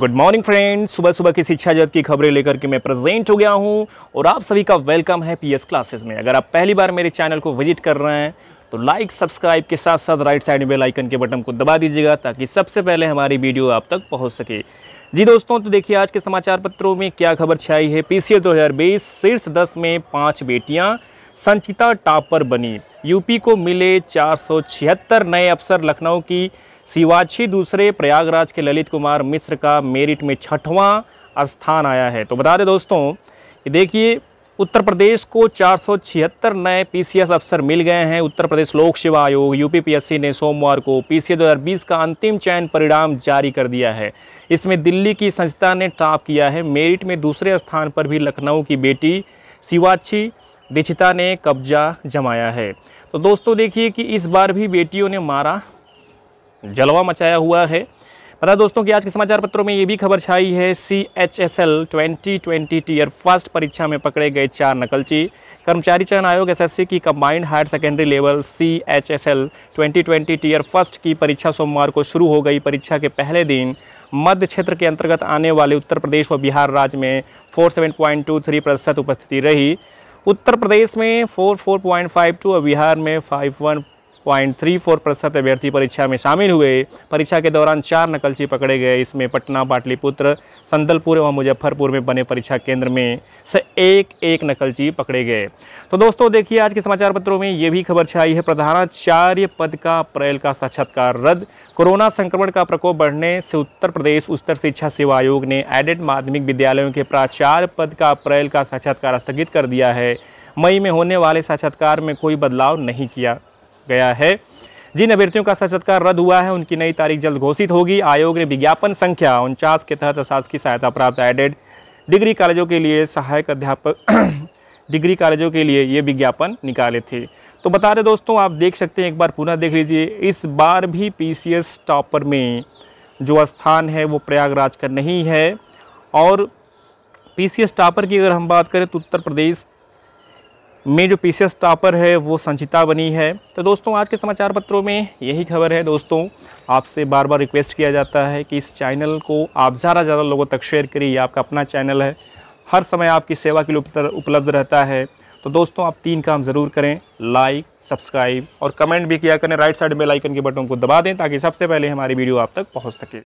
good morning friends सुबह सुबह की शिक्षा जगत की खबरें लेकर के मैं प्रेजेंट हो गया हूं और आप सभी का वेलकम है पीएस क्लासेस में अगर आप पहली बार मेरे चैनल को विजिट कर रहे हैं तो लाइक सब्सक्राइब के साथ साथ राइट साइड में आइकन के बटन को दबा दीजिएगा ताकि सबसे पहले हमारी वीडियो आप तक पहुँच सके जी दोस्तों तो देखिए आज के समाचार पत्रों में क्या खबर छाई है पी सी शीर्ष दस में पाँच बेटियाँ संचिता टॉपर बनी यूपी को मिले चार नए अफसर लखनऊ की शिवाक्षी दूसरे प्रयागराज के ललित कुमार मिश्र का मेरिट में छठवां स्थान आया है तो बता दें दोस्तों कि देखिए उत्तर प्रदेश को चार नए पीसीएस अफसर मिल गए हैं उत्तर प्रदेश लोक सेवा आयोग यूपीपीएससी ने सोमवार को पीसीएस 2020 का अंतिम चयन परिणाम जारी कर दिया है इसमें दिल्ली की संस्था ने टॉप किया है मेरिट में दूसरे स्थान पर भी लखनऊ की बेटी शिवाक्षी दीक्षिता ने कब्जा जमाया है तो दोस्तों देखिए कि इस बार भी बेटियों ने मारा जलवा मचाया हुआ है पता दोस्तों कि आज के समाचार पत्रों में ये भी खबर छाई है C H S L twenty twenty tier first परीक्षा में पकड़े गए चार नकलची कर्मचारी चयन आयोग एसएससी की combined higher secondary level C H S L twenty twenty tier first की परीक्षा सोमवार को शुरू हो गई परीक्षा के पहले दिन मध्य क्षेत्र के अंतर्गत आने वाले उत्तर प्रदेश व बिहार राज्य में four seven point two three प्रतिशत उपस्थिति रही उत्तर प्रदेश में four four point five two और बिहार में five one point three four प्रतिशत अभ्यर्थी परीक्षा में शामिल हुए परीक्षा के दौरान चार नकलची पकड़े गए इसमें पटना पाटलिपुत्र संदलपुर एवं मुजफ्फरपुर में बने परीक्षा केंद्र में से एक एक नकलची पकड़े गए तो दोस्तों देखिए आज के समाचार पत्रों में ये भी खबर छाई है प्रधानाचार्य पद का अप्रैल का साक्षात्कार रद्द कोरोना संक्रमण का प्रकोप बढ़ने से उत्तर प्रदेश उच्चतर शिक्षा सेवा आयोग ने एडेड माध्यमिक विद्यालयों के प्राचार्य पद का अप्रैल का साक्षात्कार स्थगित कर दिया है मई में होने वाले साक्षात्कार में कोई बदलाव नहीं किया गया है जिन अभ्यर्थियों का साक्षात्कार रद्द हुआ है उनकी नई तारीख जल्द घोषित होगी आयोग ने विज्ञापन संख्या उनचास के तहत शासकीय सहायता प्राप्त एडेड डिग्री कॉलेजों के लिए सहायक अध्यापक डिग्री कॉलेजों के लिए ये विज्ञापन निकाले थे तो बता रहे दोस्तों आप देख सकते हैं एक बार पुनः देख लीजिए इस बार भी पी टॉपर में जो स्थान है वो प्रयागराज का नहीं है और पी टॉपर की अगर हम बात करें तो उत्तर प्रदेश में जो पी टॉपर है वो संचिता बनी है तो दोस्तों आज के समाचार पत्रों में यही खबर है दोस्तों आपसे बार बार रिक्वेस्ट किया जाता है कि इस चैनल को आप ज़्यादा ज़्यादा लोगों तक शेयर करिए आपका अपना चैनल है हर समय आपकी सेवा के लिए उपलब्ध रहता है तो दोस्तों आप तीन काम ज़रूर करें लाइक सब्सक्राइब और कमेंट भी किया करें राइट साइड में लाइकन के बटन को दबा दें ताकि सबसे पहले हमारी वीडियो आप तक पहुंच सके